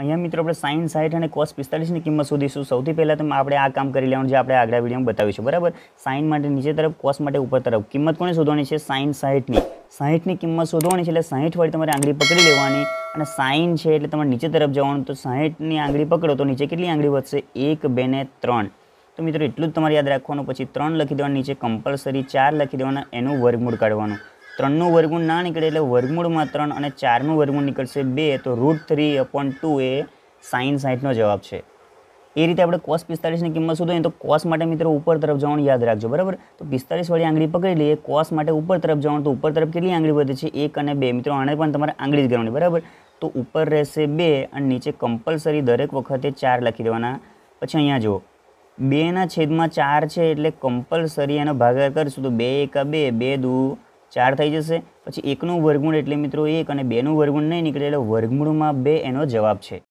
અહીંયા મિત્રો આપણે સાઇન સાઠ અને કોસ પિસ્તાલીસની કિંમત શોધીશું સૌથી પહેલાં તો આપણે આ કામ કરી લેવાનું જે આપણે આગળ વિડીયોમાં બતાવીશું બરાબર સાઇન માટે નીચે તરફ કોસ માટે ઉપર તરફ કિંમત કોને શોધવાની છે સાઇન સાઠની સાઠની કિંમત શોધવાની છે એટલે સાઠ વળી તમારે આંગળી પકડી લેવાની અને સાઈન છે એટલે તમારે નીચે તરફ જવાનું તો સાઠની આંગળી પકડો તો નીચે કેટલી આંગળી વધશે એક બે ને ત્રણ તો મિત્રો એટલું જ તમારે યાદ રાખવાનું પછી ત્રણ લખી દેવાનું નીચે કમ્પલસરી ચાર લખી દેવાના એનું વર્ગમૂળ કાઢવાનું ત્રણનું વર્ગમૂળ ના નીકળે એટલે વર્ગમૂળમાં ત્રણ અને ચારનું વર્ગમૂળ નીકળશે બે તો રૂટ થ્રી અપોન ટુ એ સાઇન સાઈઠનો જવાબ છે એ રીતે આપણે કોસ પિસ્તાળીસની કિંમત શું શોધવાની તો કોસ માટે મિત્રો ઉપર તરફ જવાનું યાદ રાખજો બરાબર તો પિસ્તાળીસ પિસ્તાળીસવાળી આંગળી પકડી લઈએ કોસ માટે ઉપર તરફ જવાનું તો ઉપર તરફ કેટલી આંગળી વધે છે એક અને બે મિત્રો આને પણ તમારે આંગળી જ ગણવાની બરાબર તો ઉપર રહેશે બે અને નીચે કમ્પલસરી દરેક વખતે ચાર લખી દેવાના પછી અહીંયા જુઓ બેના છેદમાં ચાર છે એટલે કમ્પલસરી એનો ભાગાકાર કરશું તો બે એકા બે બે દૂ ચાર થઈ જશે પછી એકનું વર્ગમૂળ એટલે મિત્રો એક અને બેનું વર્ગમૂળ નહીં નીકળે એટલે વર્ગમૂળમાં બે એનો જવાબ છે